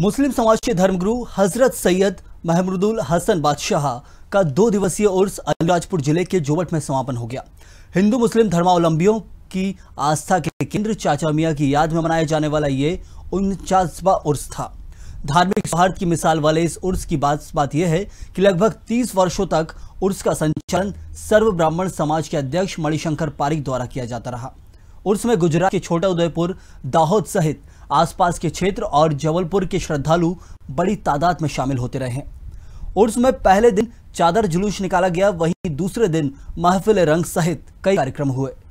मुस्लिम समाज के धर्मगुरु हजरत सैयद महमूदुल हसन बादशाह का दो दिवसीय उर्स अलीराजपुर जिले के जोबट में समापन हो गया हिंदू मुस्लिम धर्मावलंबियों की आस्था के केंद्र चाचा मिया की याद में मनाया जाने वाला ये उनचासवा उर्स था धार्मिक सौहार्द की मिसाल वाले इस उर्स की बात बात यह है कि लगभग 30 वर्षों तक उर्स का संचालन सर्व ब्राह्मण समाज के अध्यक्ष मणिशंकर पारिक द्वारा किया जाता रहा उर्स में गुजरात के छोटा उदयपुर दाहोद सहित आसपास के क्षेत्र और जबलपुर के श्रद्धालु बड़ी तादाद में शामिल होते रहे उर्स में पहले दिन चादर जुलूस निकाला गया वहीं दूसरे दिन महफिल रंग सहित कई कार्यक्रम हुए